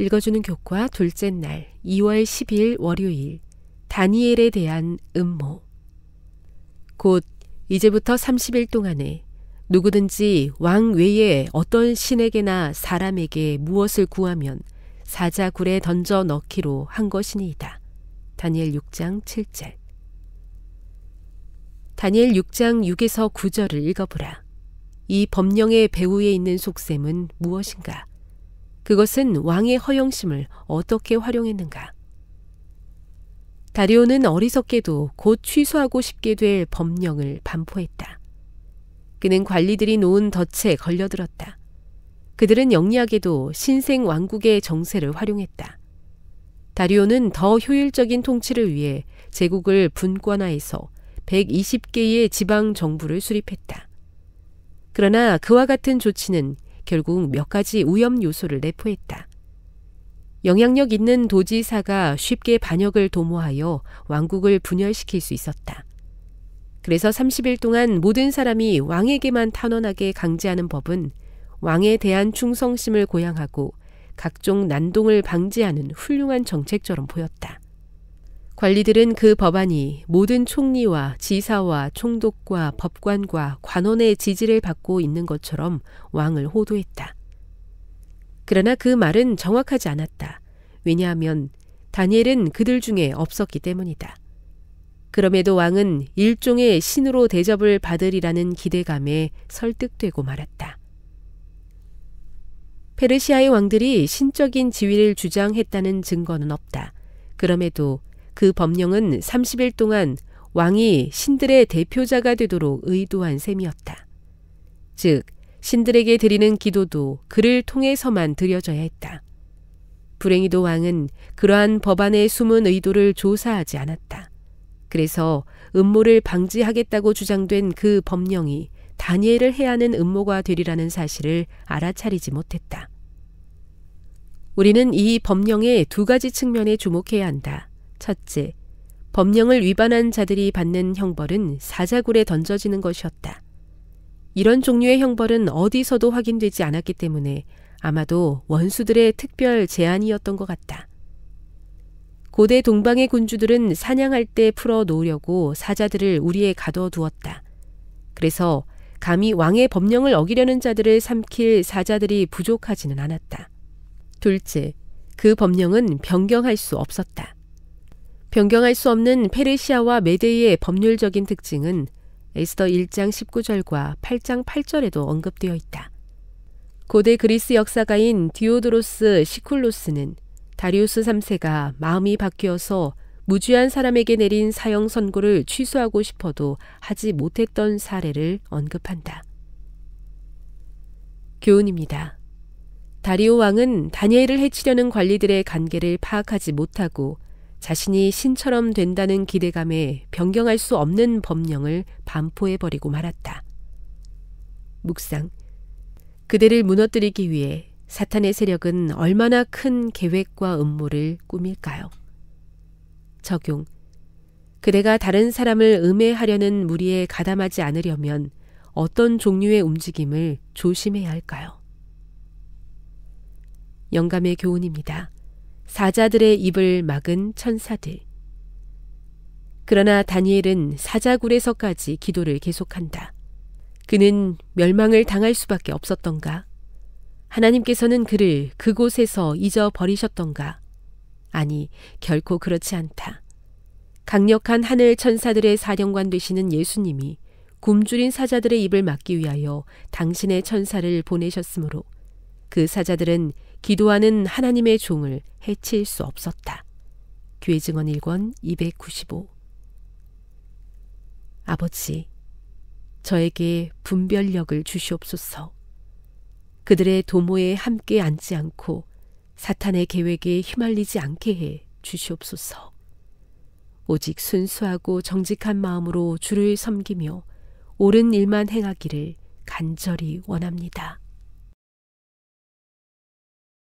읽어주는 교과 둘째 날 2월 10일 월요일 다니엘에 대한 음모 곧 이제부터 30일 동안에 누구든지 왕 외에 어떤 신에게나 사람에게 무엇을 구하면 사자굴에 던져 넣기로 한 것이니이다. 다니엘 6장 7절 다니엘 6장 6에서 9절을 읽어보라. 이 법령의 배후에 있는 속셈은 무엇인가? 그것은 왕의 허영심을 어떻게 활용했는가? 다리오는 어리석게도 곧 취소하고 싶게 될 법령을 반포했다. 그는 관리들이 놓은 덫에 걸려들었다. 그들은 영리하게도 신생 왕국의 정세를 활용했다. 다리오는 더 효율적인 통치를 위해 제국을 분권화해서 120개의 지방 정부를 수립했다. 그러나 그와 같은 조치는 결국 몇 가지 위험 요소를 내포했다. 영향력 있는 도지사가 쉽게 반역을 도모하여 왕국을 분열시킬 수 있었다. 그래서 30일 동안 모든 사람이 왕에게만 탄원하게 강제하는 법은 왕에 대한 충성심을 고양하고 각종 난동을 방지하는 훌륭한 정책처럼 보였다. 관리들은 그 법안이 모든 총리와 지사와 총독과 법관과 관원의 지지를 받고 있는 것처럼 왕을 호도했다. 그러나 그 말은 정확하지 않았다. 왜냐하면 다니엘은 그들 중에 없었기 때문이다. 그럼에도 왕은 일종의 신으로 대접을 받으리라는 기대감에 설득되고 말았다. 페르시아의 왕들이 신적인 지위를 주장했다는 증거는 없다. 그럼에도 그 법령은 30일 동안 왕이 신들의 대표자가 되도록 의도한 셈이었다. 즉, 신들에게 드리는 기도도 그를 통해서만 드려져야 했다. 불행히도 왕은 그러한 법안의 숨은 의도를 조사하지 않았다. 그래서 음모를 방지하겠다고 주장된 그 법령이 다니엘을 해하는 음모가 되리라는 사실을 알아차리지 못했다. 우리는 이 법령의 두 가지 측면에 주목해야 한다. 첫째, 법령을 위반한 자들이 받는 형벌은 사자굴에 던져지는 것이었다. 이런 종류의 형벌은 어디서도 확인되지 않았기 때문에 아마도 원수들의 특별 제안이었던 것 같다. 고대 동방의 군주들은 사냥할 때 풀어 놓으려고 사자들을 우리에 가둬 두었다. 그래서 감히 왕의 법령을 어기려는 자들을 삼킬 사자들이 부족하지는 않았다. 둘째, 그 법령은 변경할 수 없었다. 변경할 수 없는 페르시아와 메데이의 법률적인 특징은 에스더 1장 19절과 8장 8절에도 언급되어 있다. 고대 그리스 역사가인 디오드로스 시쿨로스는 다리우스 3세가 마음이 바뀌어서 무주한 사람에게 내린 사형 선고를 취소하고 싶어도 하지 못했던 사례를 언급한다. 교훈입니다. 다리오 왕은 다니엘을 해치려는 관리들의 관계를 파악하지 못하고 자신이 신처럼 된다는 기대감에 변경할 수 없는 법령을 반포해버리고 말았다. 묵상. 그대를 무너뜨리기 위해 사탄의 세력은 얼마나 큰 계획과 음모를 꾸밀까요? 적용. 그대가 다른 사람을 음해하려는 무리에 가담하지 않으려면 어떤 종류의 움직임을 조심해야 할까요? 영감의 교훈입니다. 사자들의 입을 막은 천사들. 그러나 다니엘은 사자굴에서까지 기도를 계속한다. 그는 멸망을 당할 수밖에 없었던가? 하나님께서는 그를 그곳에서 잊어버리셨던가? 아니, 결코 그렇지 않다. 강력한 하늘 천사들의 사령관 되시는 예수님이 굶주린 사자들의 입을 막기 위하여 당신의 천사를 보내셨으므로 그 사자들은 기도하는 하나님의 종을 해칠 수 없었다. 교회 증언 1권 295 아버지, 저에게 분별력을 주시옵소서. 그들의 도모에 함께 앉지 않고 사탄의 계획에 휘말리지 않게 해 주시옵소서. 오직 순수하고 정직한 마음으로 주를 섬기며 옳은 일만 행하기를 간절히 원합니다.